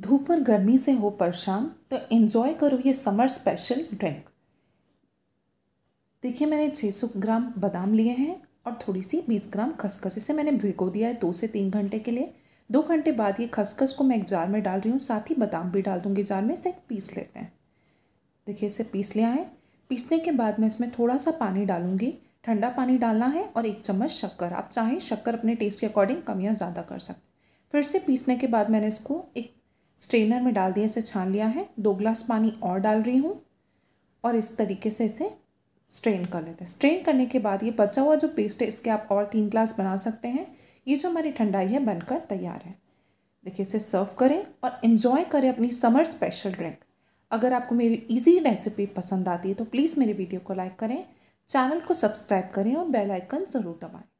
धूप और गर्मी से हो परेशान तो इन्जॉय करो ये समर स्पेशल ड्रिंक देखिए मैंने 600 ग्राम बादाम लिए हैं और थोड़ी सी 20 ग्राम खसखस इसे मैंने भिगो दिया है दो से तीन घंटे के लिए दो घंटे बाद ये खसखस को मैं एक जार में डाल रही हूँ साथ ही बादाम भी डाल दूँगी जार में इसे पीस लेते हैं देखिए इसे पीस लिया है पीसने के बाद मैं इसमें थोड़ा सा पानी डालूँगी ठंडा पानी डालना है और एक चम्मच शक्कर आप चाहें शक्कर अपने टेस्ट के अकॉर्डिंग कम या ज़्यादा कर सकते फिर से पीसने के बाद मैंने इसको एक स्ट्रेनर में डाल दिया इसे छान लिया है दो ग्लास पानी और डाल रही हूँ और इस तरीके से इसे स्ट्रेन कर लेते हैं स्ट्रेन करने के बाद ये बचा हुआ जो पेस्ट है इसके आप और तीन ग्लास बना सकते हैं ये जो हमारी ठंडाई है बनकर तैयार है देखिए इसे सर्व करें और इन्जॉय करें अपनी समर स्पेशल ड्रिंक अगर आपको मेरी इजी रेसिपी पसंद आती है तो प्लीज़ मेरे वीडियो को लाइक करें चैनल को सब्सक्राइब करें और बेल आइकन ज़रूर दबाएं